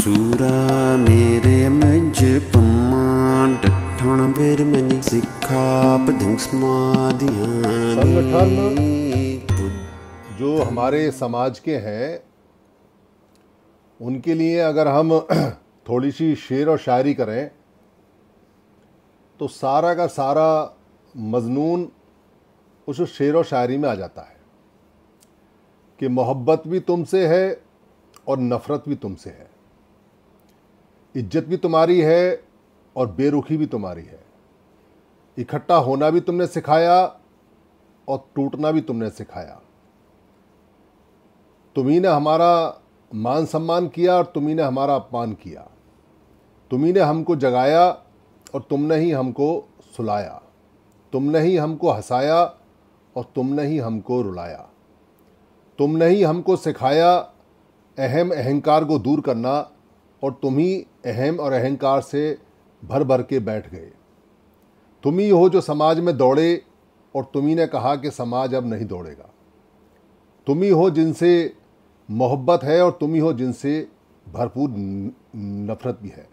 सूरा मेरे ਮਜ पमान ਡਠਣ बेर ਮਨੀ सिखा पदिंग ਸਮਾਧਿਆਨੀ जो हमारे समाज के हैं उनके लिए अगर हम थोड़ी सी शेर और शायरी करें तो सारा का सारा मजनून उस शेर और शायरी में आ जाता है कि मोहब्बत भी तुमसे है और नफ़रत भी तुमसे है इज्जत भी तुम्हारी है और बेरुखी भी तुम्हारी है इकट्ठा होना भी तुमने सिखाया और टूटना भी तुमने सिखाया तुम्ही ने हमारा मान सम्मान किया और तुम्ही ने हमारा अपमान किया तुम्ही ने हमको जगाया और तुमने ही हमको सुलाया तुमने ही हमको हंसाया और तुमने ही हमको रुलाया तुमने ही हमको सिखाया अहम अहंकार को दूर करना और तुम ही अहम और अहंकार से भर भर के बैठ गए तुम ही हो जो समाज में दौड़े और तुम ही ने कहा कि समाज अब नहीं दौड़ेगा तुम ही हो जिनसे मोहब्बत है और तुम ही हो जिनसे भरपूर नफरत भी है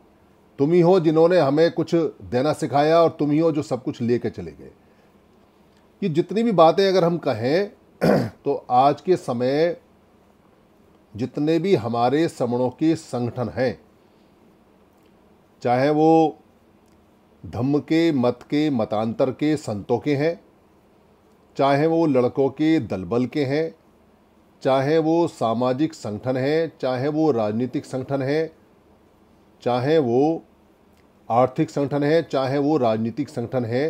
तुम ही हो जिन्होंने हमें कुछ देना सिखाया और तुम ही हो जो सब कुछ ले कर चले गए ये जितनी भी बातें अगर हम कहें तो आज के समय जितने भी हमारे समणों के संगठन हैं चाहे वो धम्म के मत के मतांतर के संतों के हैं चाहे वो लड़कों के दलबल के हैं चाहे वो सामाजिक संगठन हैं चाहे वो राजनीतिक संगठन हैं चाहे वो आर्थिक संगठन है चाहे वो राजनीतिक संगठन है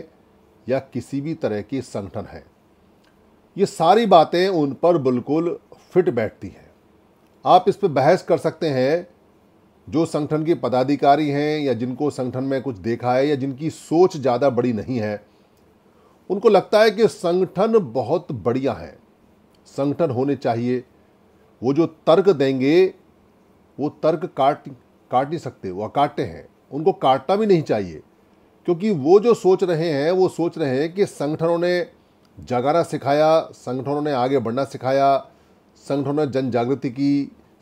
या किसी भी तरह के संगठन है ये सारी बातें उन पर बिल्कुल फिट बैठती हैं आप इस पर बहस कर सकते हैं जो संगठन के पदाधिकारी हैं या जिनको संगठन में कुछ देखा है या जिनकी सोच ज़्यादा बड़ी नहीं है उनको लगता है कि संगठन बहुत बढ़िया है संगठन होने चाहिए वो जो तर्क देंगे वो तर्क काट काट नहीं सकते वो काटते हैं उनको काटना भी नहीं चाहिए क्योंकि वो जो सोच रहे हैं वो सोच रहे हैं कि संगठनों ने जगाना सिखाया संगठनों ने आगे बढ़ना सिखाया संगठनों ने जन जागृति की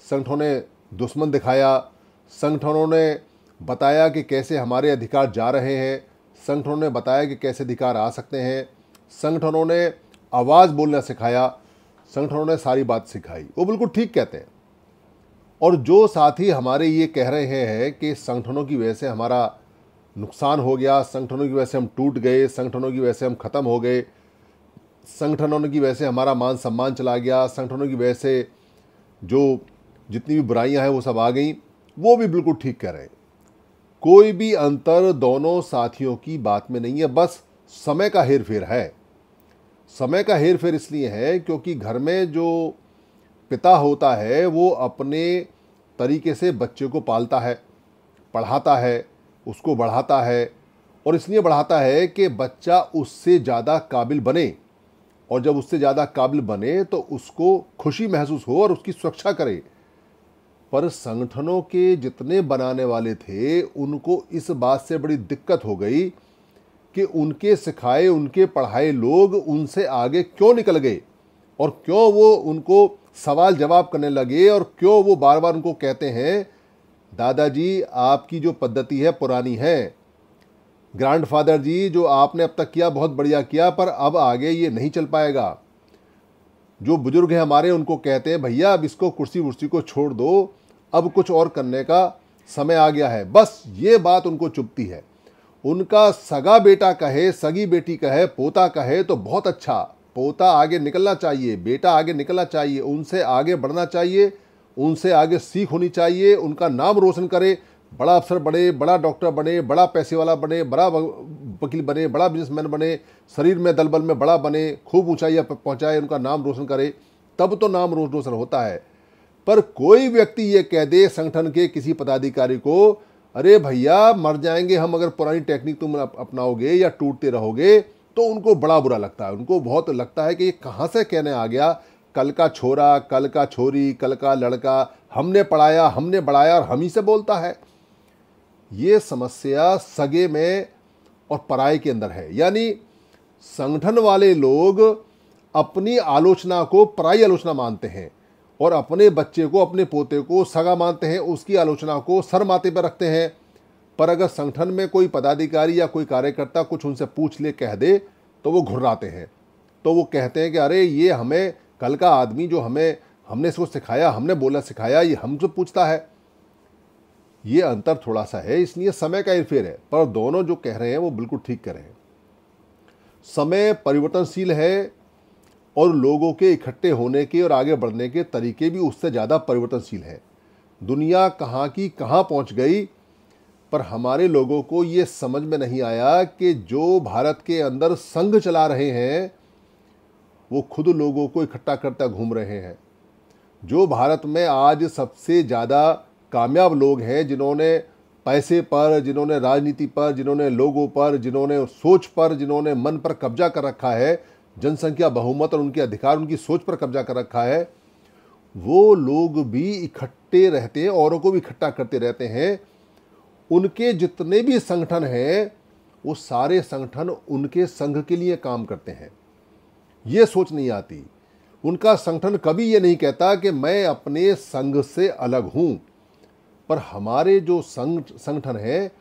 संगठनों ने दुश्मन दिखाया संगठनों ने बताया कि कैसे हमारे अधिकार जा रहे हैं संगठनों ने बताया कि कैसे अधिकार आ सकते हैं संगठनों ने आवाज़ बोलना सिखाया संगठनों ने सारी बात सिखाई वो बिल्कुल ठीक कहते हैं और जो साथी हमारे ये कह रहे हैं कि संगठनों की वजह से हमारा नुकसान हो गया संगठनों की वजह से हम टूट गए संगठनों की वजह से हम ख़त्म हो गए संगठनों की वजह से हमारा मान सम्मान चला गया संगठनों की वजह से जो जितनी भी बुराइयां हैं वो सब आ गई वो भी बिल्कुल ठीक कह रहे हैं कोई भी अंतर दोनों साथियों की बात में नहीं है बस समय का हेर फेर है समय का हेर फेर इसलिए है क्योंकि घर में जो पिता होता है वो अपने तरीके से बच्चे को पालता है पढ़ाता है उसको बढ़ाता है और इसलिए बढ़ाता है कि बच्चा उससे ज़्यादा काबिल बने और जब उससे ज़्यादा काबिल बने तो उसको खुशी महसूस हो और उसकी सुरक्षा करे पर संगठनों के जितने बनाने वाले थे उनको इस बात से बड़ी दिक्कत हो गई कि उनके सिखाए उनके पढ़ाए लोग उनसे आगे क्यों निकल गए और क्यों वो उनको सवाल जवाब करने लगे और क्यों वो बार बार उनको कहते हैं दादाजी आपकी जो पद्धति है पुरानी है ग्रैंडफादर जी जो आपने अब तक किया बहुत बढ़िया किया पर अब आगे ये नहीं चल पाएगा जो बुज़ुर्ग हैं हमारे उनको कहते हैं भैया अब इसको कुर्सी वुर्सी को छोड़ दो अब कुछ और करने का समय आ गया है बस ये बात उनको चुपती है उनका सगा बेटा कहे सगी बेटी कहे पोता कहे तो बहुत अच्छा पोता आगे निकलना चाहिए बेटा आगे निकलना चाहिए उनसे आगे बढ़ना चाहिए उनसे आगे सीख होनी चाहिए उनका नाम रोशन करे बड़ा अफसर बने बड़ा डॉक्टर बने बड़ा पैसे वाला बने बड़ा वकील बने बड़ा बिजनेसमैन बने शरीर में दलबल में बड़ा बने खूब पर पहुँचाए उनका नाम रोशन करे तब तो नाम रोज रोशन होता है पर कोई व्यक्ति ये कह दे संगठन के किसी पदाधिकारी को अरे भैया मर जाएंगे हम अगर पुरानी टेक्निक तुम अपनाओगे या टूटते रहोगे तो उनको बड़ा बुरा लगता है उनको बहुत लगता है कि ये कहाँ से कहने आ गया कल का छोरा कल का छोरी कल का लड़का हमने पढ़ाया हमने बढ़ाया और हम ही से बोलता है ये समस्या सगे में और पराए के अंदर है यानी संगठन वाले लोग अपनी आलोचना को पराई आलोचना मानते हैं और अपने बच्चे को अपने पोते को सगा मानते हैं उसकी आलोचना को सर माते पर रखते हैं पर अगर संगठन में कोई पदाधिकारी या कोई कार्यकर्ता कुछ उनसे पूछ ले कह दे तो वो घुर्राते हैं तो वो कहते हैं कि अरे ये हमें कल का आदमी जो हमें हमने इसको सिखाया हमने बोला सिखाया ये हमसे पूछता है ये अंतर थोड़ा सा है इसलिए समय का इरफेर है पर दोनों जो कह रहे हैं वो बिल्कुल ठीक कह रहे हैं समय परिवर्तनशील है और लोगों के इकट्ठे होने के और आगे बढ़ने के तरीके भी उससे ज़्यादा परिवर्तनशील है दुनिया कहाँ की कहाँ पहुँच गई पर हमारे लोगों को ये समझ में नहीं आया कि जो भारत के अंदर संघ चला रहे हैं वो खुद लोगों को इकट्ठा करता घूम रहे हैं जो भारत में आज सबसे ज़्यादा कामयाब लोग हैं जिन्होंने पैसे पर जिन्होंने राजनीति पर जिन्होंने लोगों पर जिन्होंने सोच पर जिन्होंने मन पर कब्जा कर रखा है जनसंख्या बहुमत और उनके अधिकार उनकी सोच पर कब्जा कर रखा है वो लोग भी इकट्ठे रहते हैं औरों को भी इकट्ठा करते रहते हैं उनके जितने भी संगठन हैं वो सारे संगठन उनके संघ के लिए काम करते हैं ये सोच नहीं आती उनका संगठन कभी ये नहीं कहता कि मैं अपने संघ से अलग हूँ पर हमारे जो संग संगठन हैं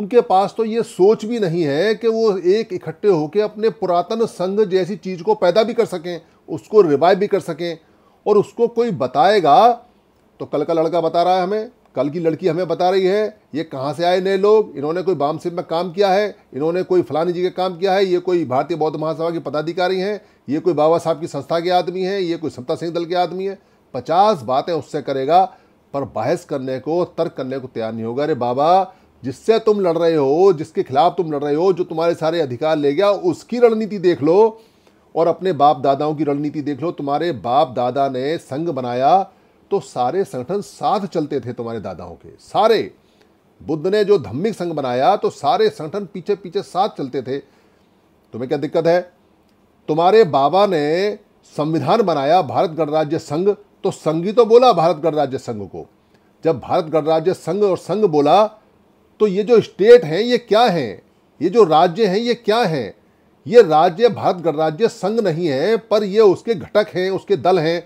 उनके पास तो ये सोच भी नहीं है कि वो एक इकट्ठे होकर अपने पुरातन संघ जैसी चीज़ को पैदा भी कर सकें उसको रिवाइव भी कर सकें और उसको कोई बताएगा तो कल का लड़का बता रहा है हमें कल की लड़की हमें बता रही है ये कहाँ से आए नए लोग इन्होंने कोई बाम में काम किया है इन्होंने कोई फलानी जी का काम किया है ये कोई भारतीय बौद्ध महासभा के पदाधिकारी हैं ये कोई बाबा साहब की संस्था के आदमी हैं ये कोई समता सिंह दल के आदमी हैं पचास बातें उससे करेगा पर बहस करने को तर्क करने को तैयार नहीं होगा अरे बाबा जिससे तुम लड़ रहे हो जिसके खिलाफ तुम लड़ रहे हो जो तुम्हारे सारे अधिकार ले गया उसकी रणनीति देख लो और अपने बाप दादाओं की रणनीति देख लो तुम्हारे बाप दादा ने संघ बनाया तो सारे संगठन साथ चलते थे तुम्हारे दादाओं के सारे बुद्ध ने जो धम्मिक संघ बनाया तो सारे संगठन पीछे पीछे साथ चलते थे तुम्हें क्या दिक्कत है तुम्हारे बाबा ने संविधान बनाया भारत गणराज्य संघ तो ही तो बोला भारत गणराज्य संघ को जब भारत गणराज्य संघ और संघ बोला तो ये जो स्टेट हैं ये क्या हैं ये जो राज्य हैं ये क्या हैं ये राज्य भारत गणराज्य संघ नहीं है पर ये उसके घटक हैं उसके दल हैं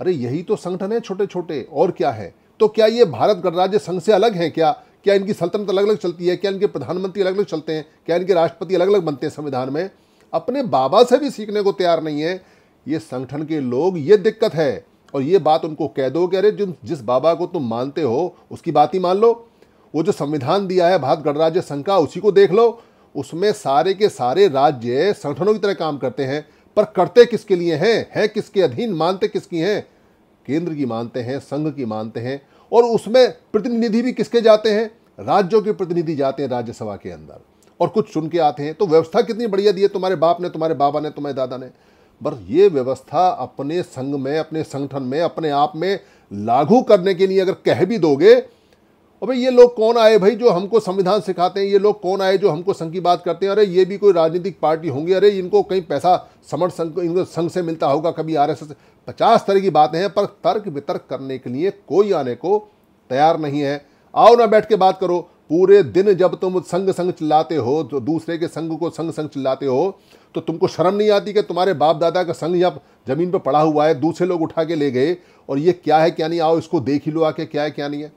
अरे यही तो संगठन है छोटे छोटे और क्या है तो क्या ये भारत गणराज्य संघ से अलग हैं क्या क्या इनकी सल्तनत अलग अलग चलती है क्या इनके प्रधानमंत्री अलग अलग चलते हैं क्या इनके राष्ट्रपति अलग अलग बनते हैं संविधान में अपने बाबा से भी सीखने को तैयार नहीं है ये संगठन के लोग ये दिक्कत है और ये बात उनको कह दो कि अरे जिन जिस बाबा को तुम मानते हो उसकी बात ही मान लो वो जो संविधान दिया है भारत गणराज्य संघ का उसी को देख लो उसमें सारे के सारे राज्य संगठनों की तरह काम करते हैं पर करते किसके लिए हैं है किसके अधीन मानते किसकी हैं केंद्र की मानते हैं संघ की मानते हैं और उसमें प्रतिनिधि भी किसके जाते हैं राज्यों के प्रतिनिधि जाते हैं राज्यसभा के अंदर और कुछ चुन के आते हैं तो व्यवस्था कितनी बढ़िया दी है तुम्हारे बाप ने तुम्हारे बाबा ने तुम्हारे दादा ने बस ये व्यवस्था अपने संघ में अपने संगठन में अपने आप में लागू करने के लिए अगर कह भी दोगे और भाई ये लोग कौन आए भाई जो हमको संविधान सिखाते हैं ये लोग कौन आए जो हमको संघ की बात करते हैं अरे ये भी कोई राजनीतिक पार्टी होंगी अरे इनको कहीं पैसा समर्थ संघ इनको संघ से मिलता होगा कभी आर एस एस पचास तरह की बातें हैं पर तर्क वितर्क करने के लिए कोई आने को तैयार नहीं है आओ ना बैठ के बात करो पूरे दिन जब तुम संग संग चिल्लाते हो तो दूसरे के संग को संग संग चिल्लाते हो तो तुमको शर्म नहीं आती कि तुम्हारे बाप दादा का संग यहाँ ज़मीन पर पड़ा हुआ है दूसरे लोग उठा के ले गए और ये क्या है क्या नहीं आओ इसको देख ही लो आके क्या है क्या नहीं है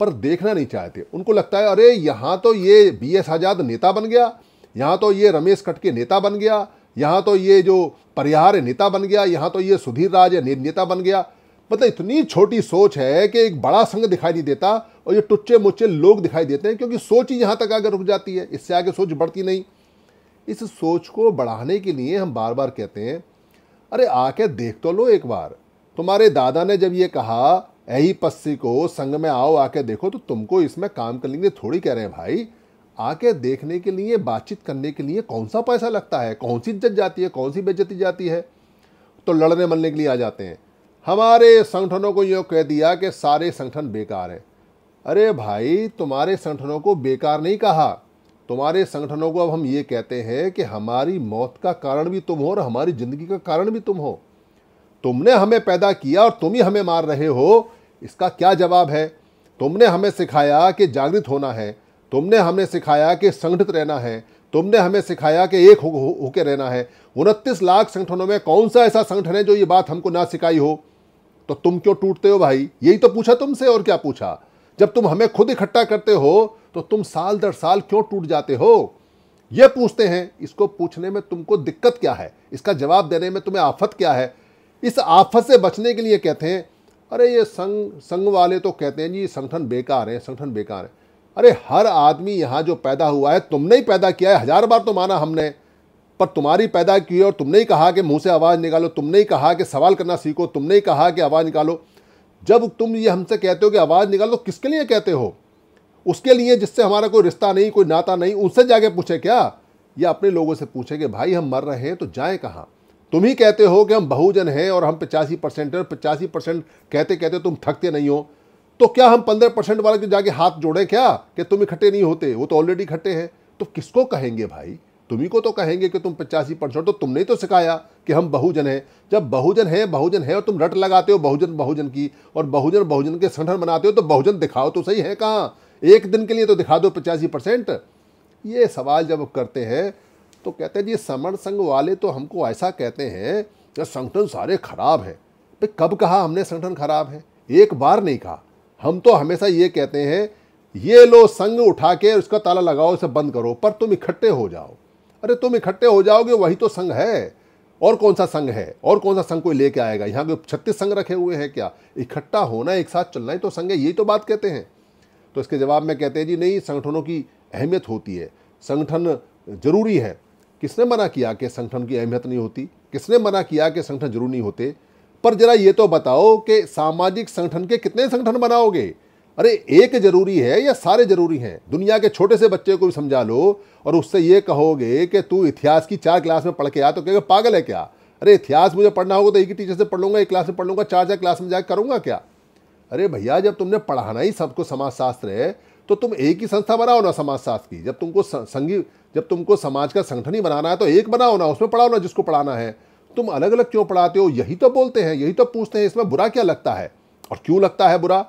पर देखना नहीं चाहते उनको लगता है अरे यहाँ तो ये बी एस आज़ाद नेता बन गया यहाँ तो ये रमेश कटके नेता बन गया यहाँ तो ये जो परिहार नेता बन गया यहाँ तो ये सुधीर राज नेता बन गया मतलब इतनी छोटी सोच है कि एक बड़ा संघ दिखाई नहीं देता और ये टुच्चे मुच्चे लोग दिखाई देते हैं क्योंकि सोच ही यहाँ तक आगे रुक जाती है इससे आगे सोच बढ़ती नहीं इस सोच को बढ़ाने के लिए हम बार बार कहते हैं अरे आके देख तो लो एक बार तुम्हारे दादा ने जब ये कहा ऐही पस्सी को संग में आओ आके देखो तो तुमको इसमें काम करने के लिए थोड़ी कह रहे हैं भाई आके देखने के लिए बातचीत करने के लिए कौन सा पैसा लगता है कौन सी इज्जत जाती है कौन सी बेज्जती जाती है तो लड़ने मलने के लिए आ जाते हैं हमारे संगठनों को यह कह दिया कि सारे संगठन बेकार है अरे भाई तुम्हारे संगठनों को बेकार नहीं कहा तुम्हारे संगठनों को अब हम ये कहते हैं कि हमारी मौत का कारण भी तुम हो और हमारी ज़िंदगी का कारण भी तुम हो तुमने हमें पैदा किया और तुम ही हमें मार रहे हो इसका क्या जवाब है तुमने हमें सिखाया कि जागृत होना है तुमने हमें सिखाया कि संगठित रहना है तुमने हमें सिखाया कि एक होके हो, हो रहना है उनतीस लाख संगठनों में कौन सा ऐसा संगठन है जो ये बात हमको ना सिखाई हो तो तुम क्यों टूटते हो भाई यही तो पूछा तुमसे और क्या पूछा जब तुम हमें खुद इकट्ठा करते हो तो तुम साल दर साल क्यों टूट जाते हो यह पूछते हैं इसको पूछने में तुमको दिक्कत क्या है इसका जवाब देने में तुम्हें आफत क्या है इस आफत से बचने के लिए कहते हैं अरे ये संघ संघ वाले तो कहते हैं जी संगठन बेकार है संगठन बेकार है अरे हर आदमी यहाँ जो पैदा हुआ है तुमने ही पैदा किया है हजार बार तो माना हमने पर तुम्हारी पैदा की और तुमने ही कहा कि मुंह से आवाज़ निकालो तुमने ही कहा कि सवाल करना सीखो तुमने ही कहा कि आवाज़ निकालो जब तुम ये हमसे कहते हो कि आवाज़ निकालो किसके लिए कहते हो उसके लिए जिससे हमारा कोई रिश्ता नहीं कोई नाता नहीं उनसे जाके पूछे क्या या अपने लोगों से पूछे कि भाई हम मर रहे हैं तो जाएँ कहाँ तुम ही कहते हो कि हम बहुजन हैं और हम पचासी परसेंट हैं पचासी परसेंट कहते कहते तुम थकते नहीं हो तो क्या हम पंद्रह परसेंट वाले जाके हाथ जोड़े क्या कि तुम इकट्ठे नहीं होते वो तो ऑलरेडी इकट्ठे हैं तो किसको कहेंगे भाई तुम्ही को तो कहेंगे कि तुम पचासी परसेंट तो तुमने तो सिखाया कि हम बहुजन हैं जब बहुजन है बहुजन है और तुम रट लगाते हो बहुजन बहुजन की और बहुजन बहुजन के संगठन बनाते हो तो बहुजन दिखाओ तो सही है कहाँ एक दिन के लिए तो दिखा दो पचासी परसेंट ये सवाल जब करते हैं तो कहते हैं जी समर संघ वाले तो हमको ऐसा कहते हैं कि संगठन सारे खराब हैं भाई कब कहा हमने संगठन खराब है एक बार नहीं कहा हम तो हमेशा ये कहते हैं ये लो संघ उठा के उसका ताला लगाओ इसे बंद करो पर तुम इकट्ठे हो जाओ अरे तुम इकट्ठे हो जाओगे वही तो संघ है और कौन सा संघ है और कौन सा संघ कोई लेके आएगा यहाँ के छत्तीस संघ रखे हुए हैं क्या इकट्ठा होना एक साथ चलना ही तो संघ है यही तो बात कहते हैं तो इसके जवाब में कहते हैं जी नहीं संगठनों की अहमियत होती है संगठन जरूरी है किसने मना किया कि संगठन की अहमियत नहीं होती किसने मना किया कि संगठन जरूरी नहीं होते पर जरा ये तो बताओ कि सामाजिक संगठन के कितने संगठन बनाओगे अरे एक जरूरी है या सारे जरूरी हैं दुनिया के छोटे से बच्चे को भी समझा लो और उससे ये कहोगे कि तू इतिहास की चार क्लास में पढ़ के आ तो कहेगा पागल है क्या अरे इतिहास मुझे पढ़ना होगा तो एक ही टीचर से पढ़ लूँगा एक क्लास में पढ़ लूँगा चार चार क्लास में जाकर करूँगा क्या अरे भैया जब तुमने पढ़ाना ही सबको समाजशास्त्र है तो तुम एक ही संस्था बनाओ ना समाजशास्त्र की जब तुमको संगी जब तुमको समाज का संगठन ही बनाना है तो एक बनाओ ना उसमें पढ़ाओ ना जिसको पढ़ाना है तुम अलग अलग क्यों पढ़ाते हो यही तो बोलते हैं यही तो पूछते हैं इसमें बुरा क्या लगता है और क्यों लगता है बुरा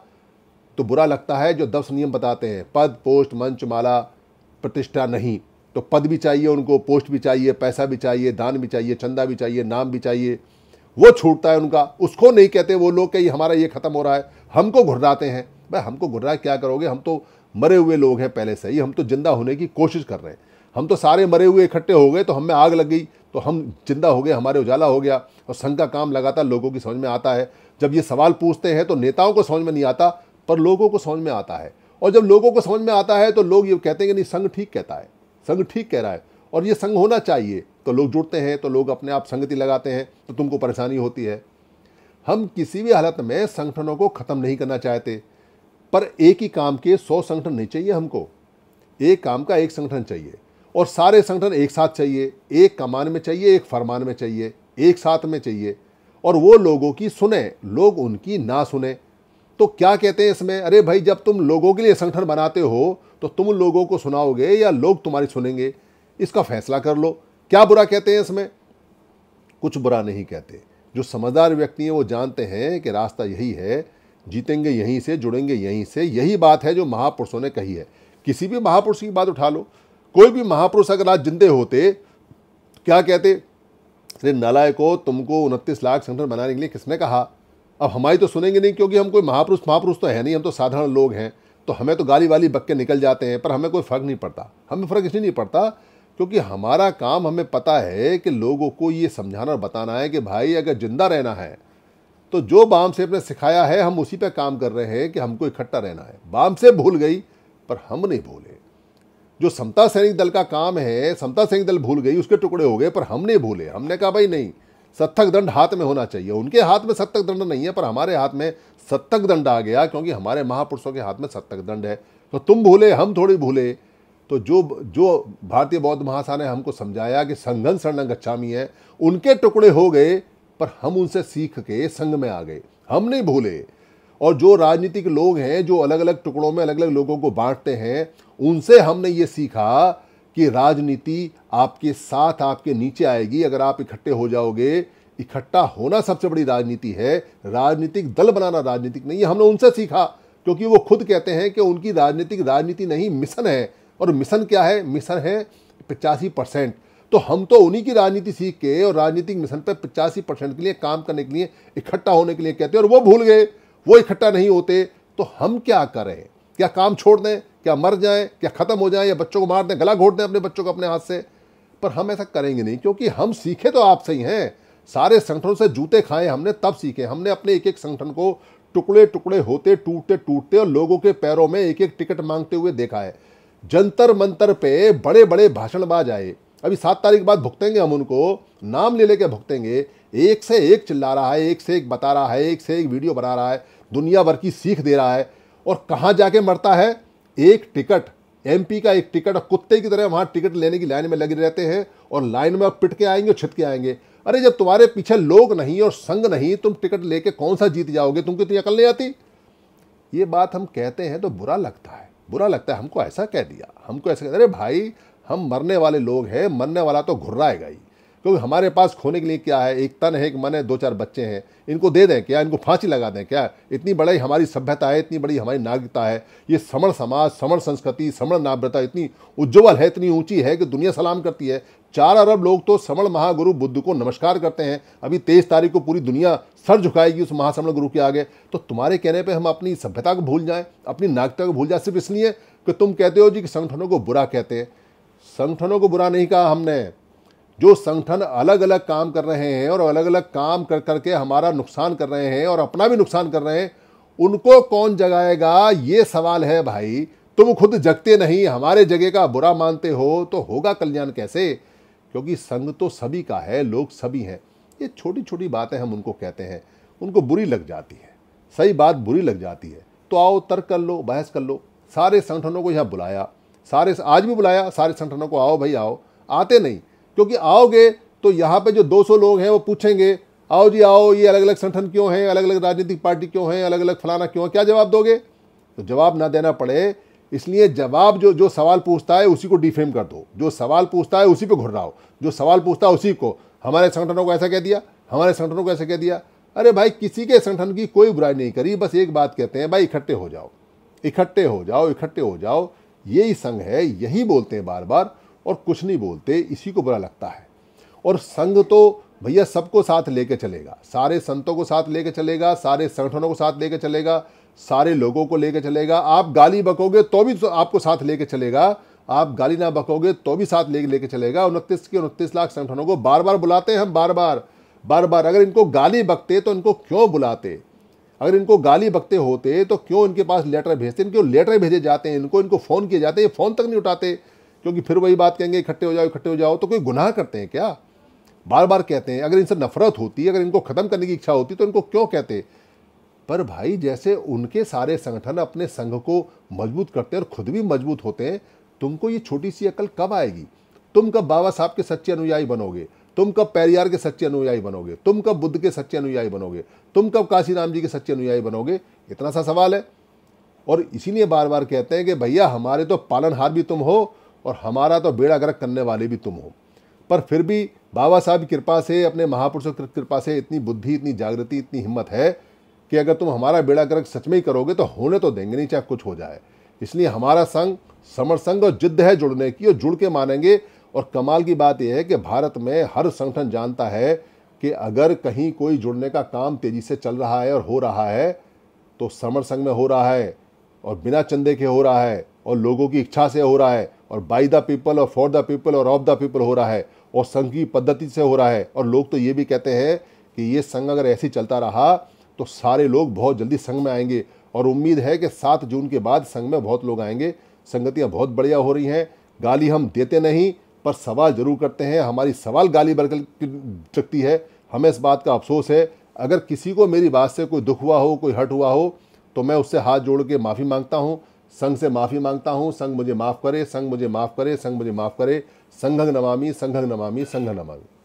तो बुरा लगता है जो दस नियम बताते हैं पद पोस्ट मंच माला प्रतिष्ठा नहीं तो पद भी चाहिए उनको पोस्ट भी चाहिए पैसा भी चाहिए दान भी चाहिए चंदा भी चाहिए नाम भी चाहिए वो छूटता है उनका उसको नहीं कहते वो लोग कि हमारा ये ख़त्म हो रहा है हमको घुर्राते हैं भाई हमको घुर्रा क्या करोगे हम तो मरे हुए लोग हैं पहले से ही हम तो ज़िंदा होने की कोशिश कर रहे हैं हम तो सारे मरे हुए इकट्ठे हो गए तो हम में आग लग गई तो हम जिंदा हो गए हमारे उजाला हो गया और संघ का काम लगातार लोगों की समझ में आता है जब ये सवाल पूछते हैं तो नेताओं को समझ में नहीं आता पर लोगों को समझ में आता है और जब लोगों को समझ में आता है तो लोग ये कहते हैं कि नहीं संघ ठीक कहता है संघ ठीक कह रहा है और ये संघ होना चाहिए तो लोग जुड़ते हैं तो लोग अपने आप संगति लगाते हैं तो तुमको परेशानी होती है हम किसी भी हालत में संगठनों को ख़त्म नहीं करना चाहते पर एक ही काम के सौ संगठन नहीं चाहिए हमको एक काम का एक संगठन चाहिए और सारे संगठन एक साथ चाहिए एक कमान में चाहिए एक फरमान में चाहिए एक साथ में चाहिए और वो लोगों की सुने लोग उनकी ना सुने तो क्या कहते हैं इसमें अरे भाई जब तुम लोगों के लिए संगठन बनाते हो तो तुम लोगों को सुनाओगे या लोग तुम्हारी सुनेंगे इसका फैसला कर लो क्या बुरा कहते हैं इसमें कुछ बुरा नहीं कहते जो समझदार व्यक्ति हैं वो जानते हैं कि रास्ता यही है जीतेंगे यहीं से जुड़ेंगे यहीं से यही बात है जो महापुरुषों ने कही है किसी भी महापुरुष की बात उठा लो कोई भी महापुरुष अगर आज जिंदे होते क्या कहते अरे नलायको को तुमको उनतीस लाख संगठन बनाने के लिए किसने कहा अब हमारी तो सुनेंगे नहीं क्योंकि हम कोई महापुरुष महापुरुष तो है नहीं हम तो साधारण लोग हैं तो हमें तो गाली वाली बक के निकल जाते हैं पर हमें कोई फ़र्क नहीं पड़ता हमें फ़र्क इसलिए नहीं पड़ता क्योंकि हमारा काम हमें पता है कि लोगों को ये समझाना और बताना है कि भाई अगर ज़िंदा रहना है तो जो बाम सेब ने सिखाया है हम उसी पर काम कर रहे हैं कि हमको इकट्ठा रहना है बाम सेब भूल गई पर हम नहीं भूले जो समता सैनिक दल का काम है समता सैनिक दल भूल गई उसके टुकड़े हो गए पर हम नहीं भूले हमने कहा भाई नहीं सत्तक दंड हाथ में होना चाहिए उनके हाथ में सत्तक दंड नहीं है पर हमारे हाथ में सत्तक दंड आ गया क्योंकि हमारे महापुरुषों के हाथ में सत्तक दंड है तो तुम भूले हम थोड़ी भूले तो जो जो भारतीय बौद्ध महासा ने हमको समझाया कि संघन शरण गच्छामी है उनके टुकड़े हो गए पर हम उनसे सीख के संघ में आ गए हम नहीं भूले और जो राजनीतिक लोग हैं जो अलग अलग टुकड़ों में अलग अलग लोगों को बांटते हैं उनसे हमने ये सीखा कि राजनीति आपके साथ आपके नीचे आएगी अगर आप इकट्ठे हो जाओगे इकट्ठा होना सबसे बड़ी राजनीति है राजनीतिक दल बनाना राजनीतिक नहीं है हमने उनसे सीखा क्योंकि वो खुद कहते हैं कि उनकी राजनीतिक राजनीति नहीं मिशन है और मिशन क्या है मिशन है पचासी परसेंट तो हम तो उन्हीं की राजनीति सीख के और राजनीतिक मिशन पर पचासी परसेंट के लिए काम करने के लिए इकट्ठा होने के लिए कहते हैं और वो भूल गए वो इकट्ठा नहीं होते तो हम क्या करें क्या काम छोड़ दें क्या मर जाएं क्या ख़त्म हो जाएं या बच्चों को मार दें गला घोट दें अपने बच्चों को अपने हाथ से पर हम ऐसा करेंगे नहीं क्योंकि हम सीखे तो आपसे ही हैं सारे संगठनों से जूते खाए हमने तब सीखे हमने अपने एक एक संगठन को टुकड़े टुकड़े होते टूटते टूटते और लोगों के पैरों में एक एक टिकट मांगते हुए देखा है जंतर मंतर पे बड़े बड़े भाषणबाज आए अभी सात तारीख के बाद भुगतेंगे हम उनको नाम ले लेके भुगतेंगे एक से एक चिल्ला रहा है एक से एक बता रहा है एक से एक वीडियो बना रहा है दुनिया भर की सीख दे रहा है और कहाँ जाके मरता है एक टिकट एमपी का एक टिकट कुत्ते की तरह वहाँ टिकट लेने की लाइन में लगे रहते हैं और लाइन में पिट के आएंगे और छिट के आएंगे अरे जब तुम्हारे पीछे लोग नहीं और संग नहीं तुम टिकट लेके कौन सा जीत जाओगे तुमको इतनी अकल नहीं आती ये बात हम कहते हैं तो बुरा लगता है बुरा लगता है हमको ऐसा कह दिया हमको ऐसा कह अरे भाई हम मरने वाले लोग हैं मरने वाला तो घुर्राएगा ही क्योंकि हमारे पास खोने के लिए क्या है एक तन है एक मन है दो चार बच्चे हैं इनको दे दें क्या इनको फांसी लगा दें क्या इतनी बड़ी हमारी सभ्यता है इतनी बड़ी हमारी नागरिकता है ये समण समाज समण संस्कृति समण नाभ्यता इतनी उज्ज्वल है इतनी ऊंची है कि दुनिया सलाम करती है चार अरब लोग तो समण महागुरु बुद्ध को नमस्कार करते हैं अभी तेईस तारीख को पूरी दुनिया सर झुकाएगी उस महासमण गुरु के आगे तो तुम्हारे कहने पर हम अपनी सभ्यता को भूल जाएँ अपनी नागरिकता को भूल जाए सिर्फ इसलिए कि तुम कहते हो जी कि संगठनों को बुरा कहते हैं संगठनों को बुरा नहीं कहा हमने जो संगठन अलग अलग काम कर रहे हैं और अलग अलग काम कर करके हमारा नुकसान कर रहे हैं और अपना भी नुकसान कर रहे हैं उनको कौन जगाएगा ये सवाल है भाई तुम खुद जगते नहीं हमारे जगह का बुरा मानते हो तो होगा कल्याण कैसे क्योंकि संघ तो सभी का है लोग सभी हैं ये छोटी छोटी बातें हम उनको कहते हैं उनको बुरी लग जाती है सही बात बुरी लग जाती है तो आओ तर्क कर लो बहस कर लो सारे संगठनों को यहाँ बुलाया सारे आज भी बुलाया सारे संगठनों को आओ भाई आओ आते नहीं क्योंकि आओगे तो यहाँ पे जो 200 लोग हैं वो पूछेंगे आओ जी आओ ये अलग अलग संगठन क्यों हैं अलग अलग राजनीतिक पार्टी क्यों हैं अलग अलग फलाना क्यों है क्या जवाब दोगे तो जवाब ना देना पड़े इसलिए जवाब जो जो सवाल पूछता है उसी को डिफेम कर दो जो सवाल पूछता है उसी पर घुर रहा हो जो सवाल पूछता है उसी को हमारे संगठनों को ऐसा कह दिया हमारे संगठनों को ऐसा कह दिया अरे भाई किसी के संगठन की कोई बुराई नहीं करी बस एक बात कहते हैं भाई इकट्ठे हो जाओ इकट्ठे हो जाओ इकट्ठे हो जाओ यही संघ है यही बोलते हैं बार बार और कुछ नहीं बोलते इसी को बुरा लगता है और संघ तो भैया सबको साथ लेके चलेगा सारे संतों को साथ लेके चलेगा सारे संगठनों को साथ लेके चलेगा सारे लोगों को लेके चलेगा आप गाली बकोगे तो भी तो आपको साथ लेके चलेगा आप गाली ना बकोगे तो भी साथ ले लेके चलेगा उनतीस के उनतीस लाख संगठनों को बार बार बुलाते हैं हम बार बार बार बार अगर इनको गाली बकते तो इनको क्यों बुलाते अगर इनको गाली बकते होते तो क्यों इनके पास लेटर भेजते इनके लेटर भेजे जाते हैं इनको इनको फ़ोन किए जाते हैं फ़ोन तक नहीं उठाते क्योंकि फिर वही बात कहेंगे इकट्ठे हो जाओ इकट्ठे हो जाओ तो कोई गुनाह करते हैं क्या बार बार कहते हैं अगर इनसे नफरत होती अगर इनको ख़त्म करने की इच्छा होती तो इनको क्यों कहते पर भाई जैसे उनके सारे संगठन अपने संघ को मजबूत करते हैं और खुद भी मजबूत होते हैं तुमको ये छोटी सी अकल कब आएगी तुम कब बाबा साहब के सच्चे अनुयायी बनोगे तुम कब पैरियार के सच्चे अनुयायी बनोगे तुम कब बुद्ध के सच्चे अनुयायी बनोगे तुम कब काशीराम जी के सच्चे अनुयायी बनोगे इतना सा सवाल है और इसीलिए बार बार कहते हैं कि भैया हमारे तो पालनहार भी तुम हो और हमारा तो बेड़ा गर्क करने वाले भी तुम हो पर फिर भी बाबा साहब की कृपा से अपने महापुरुषों की कृपा से इतनी बुद्धि इतनी जागृति इतनी हिम्मत है कि अगर तुम हमारा बेड़ा गर्क सच में ही करोगे तो होने तो देंगे नहीं चाहे कुछ हो जाए इसलिए हमारा संघ समर संघ और जिद्द है जुड़ने की और जुड़ के मानेंगे और कमाल की बात यह है कि भारत में हर संगठन जानता है कि अगर कहीं कोई जुड़ने का काम तेज़ी से चल रहा है और हो रहा है तो समर संघ में हो रहा है और बिना चंदे के हो रहा है और लोगों की इच्छा से हो रहा है और बाई द पीपल और फॉर द पीपल और ऑफ द पीपल हो रहा है और संघ की पद्धति से हो रहा है और लोग तो ये भी कहते हैं कि ये संघ अगर ऐसे चलता रहा तो सारे लोग बहुत जल्दी संघ में आएंगे और उम्मीद है कि सात जून के बाद संघ में बहुत लोग आएंगे संगतियाँ बहुत बढ़िया हो रही हैं गाली हम देते नहीं पर सवाल जरूर करते हैं हमारी सवाल गाली बरकल सकती है हमें इस बात का अफसोस है अगर किसी को मेरी बात से कोई दुख हुआ हो कोई हट हुआ हो तो मैं उससे हाथ जोड़ के माफ़ी मांगता हूँ संघ से माफ़ी मांगता हूँ संघ मुझे माफ़ करे संघ मुझे माफ़ करे संघ मुझे माफ़ करे संघ नमामी संघ नमामी संघ नमामी